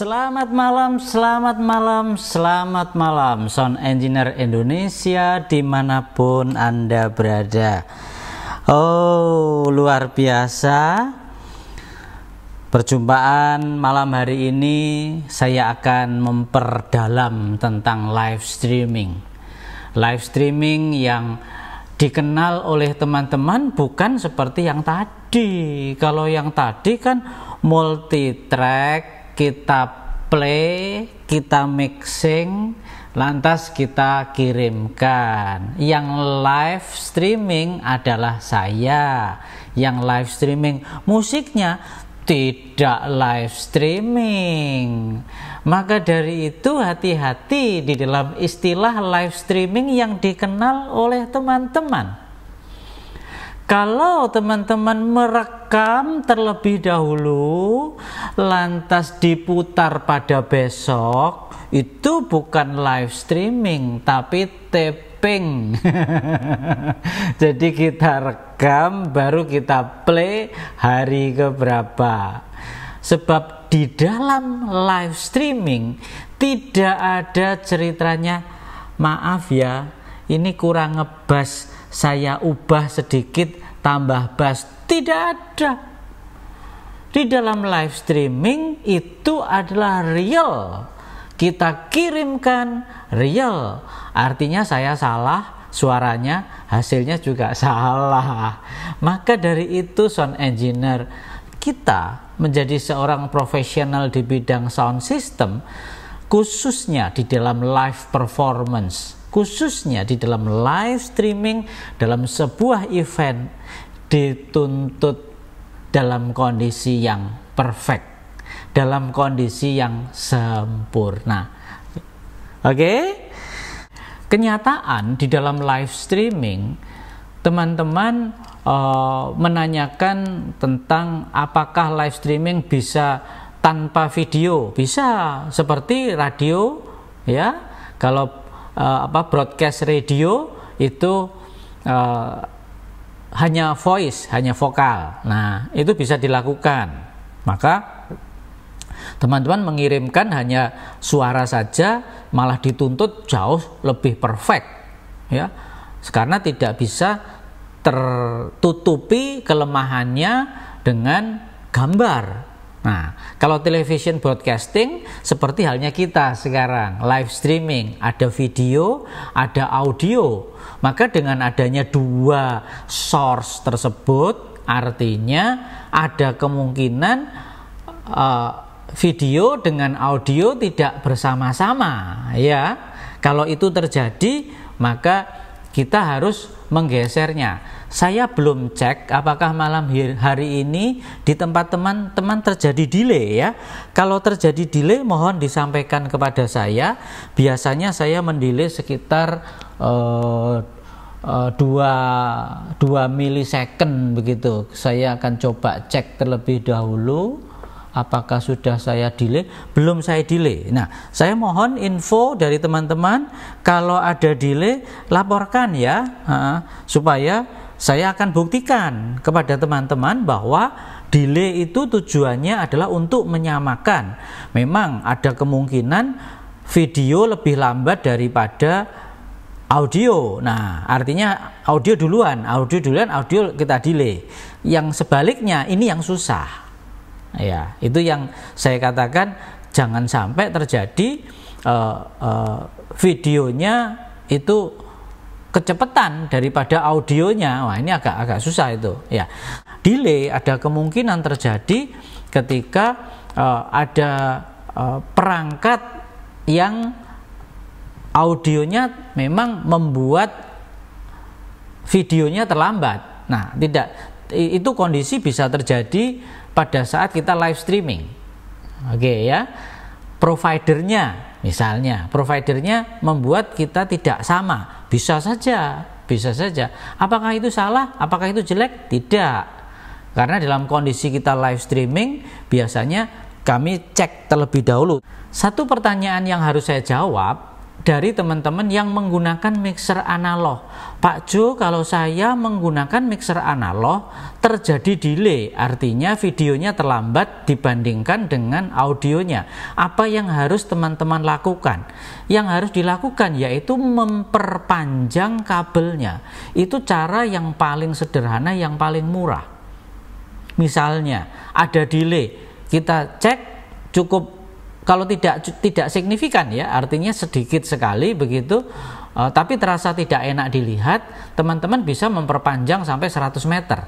Selamat malam, selamat malam, selamat malam Sound Engineer Indonesia dimanapun Anda berada Oh, luar biasa Perjumpaan malam hari ini saya akan memperdalam tentang live streaming Live streaming yang dikenal oleh teman-teman bukan seperti yang tadi Kalau yang tadi kan multi track kita play, kita mixing, lantas kita kirimkan. Yang live streaming adalah saya. Yang live streaming musiknya tidak live streaming. Maka dari itu hati-hati di dalam istilah live streaming yang dikenal oleh teman-teman. Kalau teman-teman merek direkam terlebih dahulu lantas diputar pada besok itu bukan live streaming tapi taping jadi kita rekam baru kita play hari keberapa sebab di dalam live streaming tidak ada ceritanya maaf ya ini kurang ngebas saya ubah sedikit tambah bass tidak ada. Di dalam live streaming itu adalah real. Kita kirimkan real. Artinya saya salah, suaranya hasilnya juga salah. Maka dari itu sound engineer kita menjadi seorang profesional di bidang sound system khususnya di dalam live performance khususnya di dalam live streaming dalam sebuah event dituntut dalam kondisi yang perfect, dalam kondisi yang sempurna. Oke? Okay? Kenyataan di dalam live streaming, teman-teman uh, menanyakan tentang apakah live streaming bisa tanpa video? Bisa seperti radio ya. Kalau uh, apa broadcast radio itu uh, hanya voice, hanya vokal. Nah, itu bisa dilakukan. Maka teman-teman mengirimkan hanya suara saja malah dituntut jauh lebih perfect ya. Karena tidak bisa tertutupi kelemahannya dengan gambar Nah, kalau television broadcasting seperti halnya kita sekarang, live streaming, ada video, ada audio. Maka dengan adanya dua source tersebut, artinya ada kemungkinan uh, video dengan audio tidak bersama-sama, ya. Kalau itu terjadi, maka kita harus menggesernya. Saya belum cek apakah malam hari ini di tempat teman-teman terjadi delay ya. Kalau terjadi delay mohon disampaikan kepada saya. Biasanya saya mendelay sekitar uh, uh, 2 milisecond begitu. Saya akan coba cek terlebih dahulu apakah sudah saya delay? Belum saya delay. Nah, saya mohon info dari teman-teman kalau ada delay laporkan ya supaya saya akan buktikan kepada teman-teman bahwa delay itu tujuannya adalah untuk menyamakan. Memang ada kemungkinan video lebih lambat daripada audio. Nah, artinya audio duluan, audio duluan, audio kita delay. Yang sebaliknya ini yang susah. Ya, itu yang saya katakan jangan sampai terjadi uh, uh, videonya itu kecepatan daripada audionya. Wah, ini agak agak susah itu, ya. Delay ada kemungkinan terjadi ketika uh, ada uh, perangkat yang audionya memang membuat videonya terlambat. Nah, tidak itu kondisi bisa terjadi pada saat kita live streaming. Oke okay, ya. Providernya misalnya, providernya membuat kita tidak sama. Bisa saja, bisa saja. Apakah itu salah? Apakah itu jelek? Tidak. Karena dalam kondisi kita live streaming biasanya kami cek terlebih dahulu. Satu pertanyaan yang harus saya jawab dari teman-teman yang menggunakan mixer analog. Pak Jo, kalau saya menggunakan mixer analog, terjadi delay, artinya videonya terlambat dibandingkan dengan audionya. Apa yang harus teman-teman lakukan? Yang harus dilakukan yaitu memperpanjang kabelnya. Itu cara yang paling sederhana, yang paling murah. Misalnya, ada delay, kita cek cukup kalau tidak tidak signifikan ya artinya sedikit sekali begitu e, tapi terasa tidak enak dilihat teman-teman bisa memperpanjang sampai 100 meter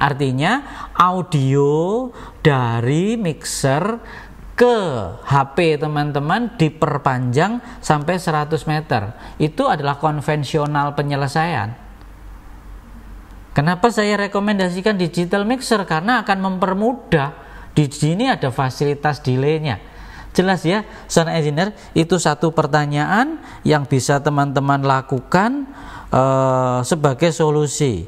artinya audio dari mixer ke HP teman-teman diperpanjang sampai 100 meter itu adalah konvensional penyelesaian Kenapa saya rekomendasikan digital mixer? Karena akan mempermudah di sini ada fasilitas delaynya. Jelas ya, sound engineer itu satu pertanyaan yang bisa teman-teman lakukan uh, sebagai solusi.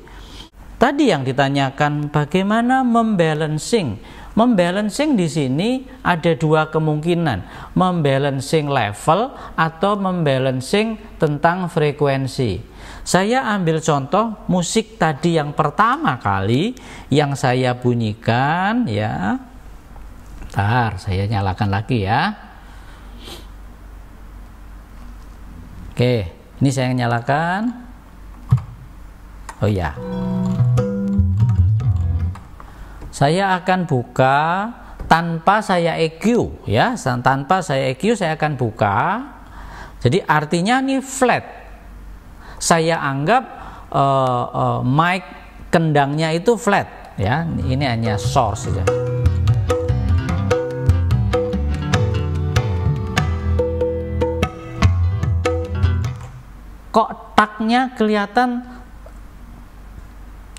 Tadi yang ditanyakan bagaimana membalancing. Membalancing di sini ada dua kemungkinan, membalancing level atau membalancing tentang frekuensi. Saya ambil contoh musik tadi yang pertama kali yang saya bunyikan ya sebentar saya nyalakan lagi ya. Oke, ini saya nyalakan. Oh ya. Saya akan buka tanpa saya EQ ya, tanpa saya EQ saya akan buka. Jadi artinya ini flat. Saya anggap uh, uh, mic kendangnya itu flat ya. Ini hanya source saja. kok taknya kelihatan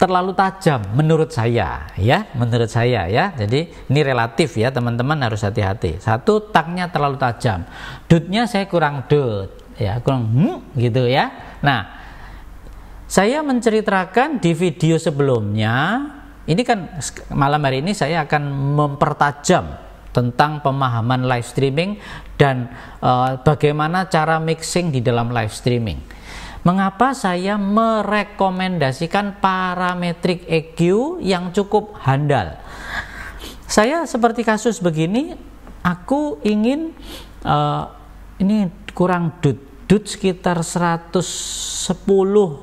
terlalu tajam menurut saya ya menurut saya ya jadi ini relatif ya teman-teman harus hati-hati satu taknya terlalu tajam dudnya saya kurang dud ya kurang hmm, gitu ya nah saya menceritakan di video sebelumnya ini kan malam hari ini saya akan mempertajam tentang pemahaman live streaming dan uh, bagaimana cara mixing di dalam live streaming. Mengapa saya merekomendasikan parametrik EQ yang cukup handal? Saya seperti kasus begini, aku ingin uh, ini kurang dud, dud sekitar 110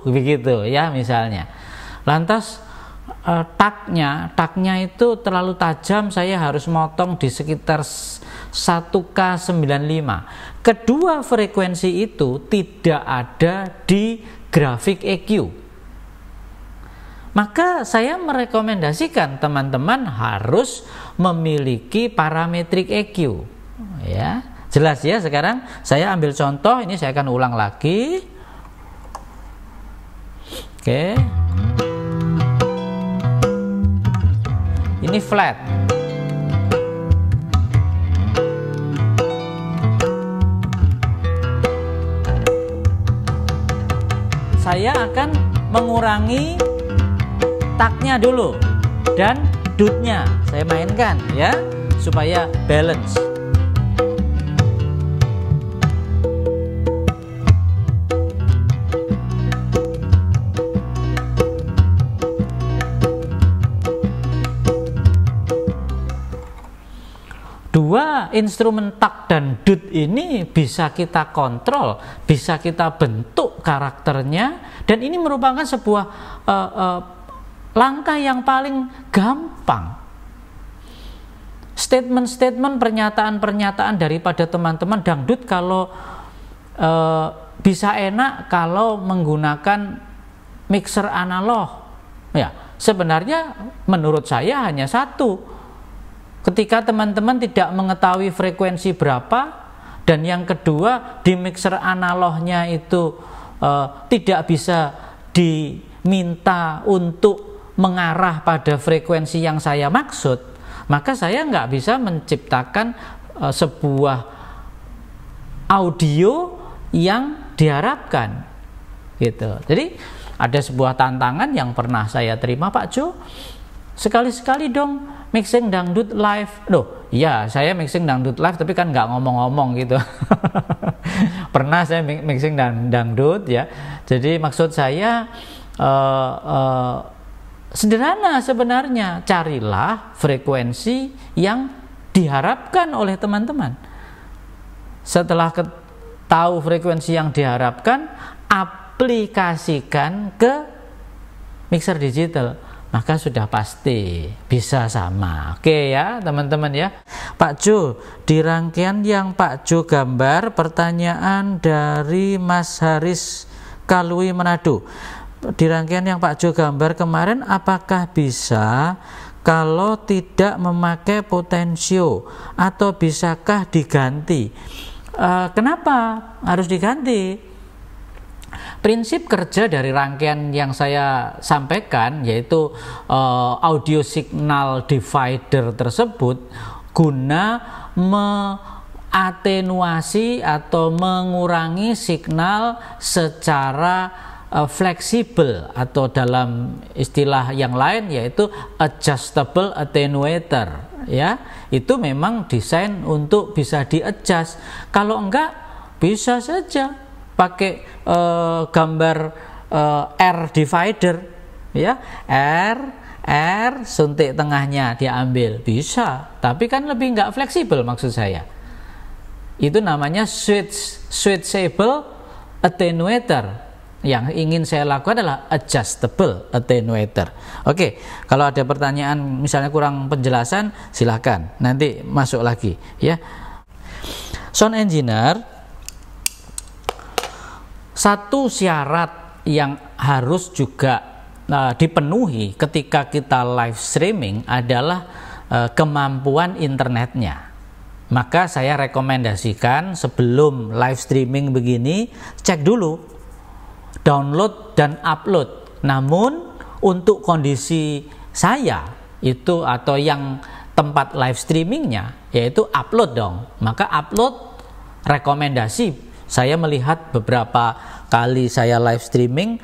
begitu ya misalnya. Lantas uh, taknya taknya itu terlalu tajam saya harus motong di sekitar 1K95 kedua frekuensi itu tidak ada di grafik EQ maka saya merekomendasikan teman-teman harus memiliki parametrik EQ ya jelas ya sekarang saya ambil contoh ini saya akan ulang lagi oke okay. ini flat saya akan mengurangi taknya dulu dan dudnya saya mainkan ya supaya balance dua instrumen tak dan dut ini bisa kita kontrol, bisa kita bentuk karakternya dan ini merupakan sebuah uh, uh, langkah yang paling gampang. Statement-statement, pernyataan-pernyataan daripada teman-teman dangdut kalau uh, bisa enak kalau menggunakan mixer analog. Ya, sebenarnya menurut saya hanya satu ketika teman-teman tidak mengetahui frekuensi berapa dan yang kedua di mixer analognya itu e, tidak bisa diminta untuk mengarah pada frekuensi yang saya maksud maka saya nggak bisa menciptakan e, sebuah audio yang diharapkan gitu jadi ada sebuah tantangan yang pernah saya terima Pak Jo sekali-sekali dong mixing dangdut live. Loh, iya saya mixing dangdut live tapi kan nggak ngomong-ngomong gitu. Pernah saya mixing dan dangdut ya. Jadi maksud saya uh, uh, sederhana sebenarnya, carilah frekuensi yang diharapkan oleh teman-teman. Setelah tahu frekuensi yang diharapkan, aplikasikan ke mixer digital maka sudah pasti bisa sama. Oke ya, teman-teman ya. Pak Jo, di rangkaian yang Pak Jo gambar pertanyaan dari Mas Haris Kalui Manado. Di rangkaian yang Pak Jo gambar kemarin apakah bisa kalau tidak memakai potensio atau bisakah diganti? E, kenapa harus diganti? prinsip kerja dari rangkaian yang saya sampaikan yaitu uh, audio signal divider tersebut guna mengatenuasi atau mengurangi signal secara uh, fleksibel atau dalam istilah yang lain yaitu adjustable attenuator ya itu memang desain untuk bisa di adjust kalau enggak bisa saja pakai uh, gambar uh, R divider ya R R suntik tengahnya diambil bisa tapi kan lebih nggak fleksibel maksud saya itu namanya switch switchable attenuator yang ingin saya lakukan adalah adjustable attenuator. Oke, kalau ada pertanyaan misalnya kurang penjelasan silahkan nanti masuk lagi ya. Sound engineer satu syarat yang harus juga uh, dipenuhi ketika kita live streaming adalah uh, kemampuan internetnya. Maka saya rekomendasikan sebelum live streaming begini cek dulu download dan upload. Namun untuk kondisi saya itu atau yang tempat live streamingnya yaitu upload dong maka upload rekomendasi saya melihat beberapa kali saya live streaming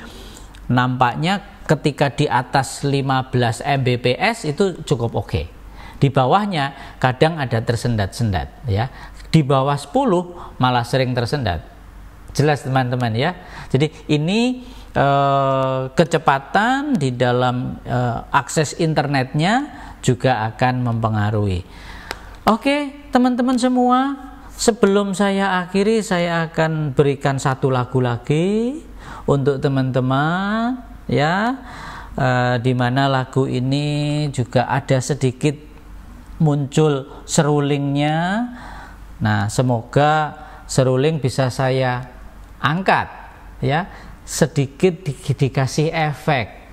nampaknya ketika di atas 15 Mbps itu cukup oke. Okay. Di bawahnya kadang ada tersendat-sendat ya. Di bawah 10 malah sering tersendat. Jelas teman-teman ya. Jadi ini eh, kecepatan di dalam eh, akses internetnya juga akan mempengaruhi. Oke, teman-teman semua, Sebelum saya akhiri, saya akan berikan satu lagu lagi untuk teman-teman, ya, e, di mana lagu ini juga ada sedikit muncul serulingnya. Nah, semoga seruling bisa saya angkat, ya, sedikit di, dikasih efek.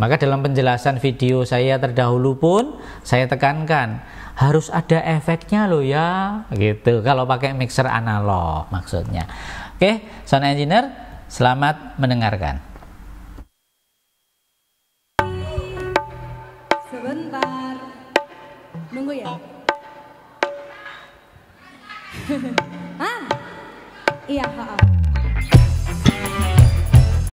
Maka dalam penjelasan video saya terdahulu pun saya tekankan harus ada efeknya loh ya gitu kalau pakai mixer analog maksudnya oke sound engineer selamat mendengarkan sebentar nunggu ya ah iya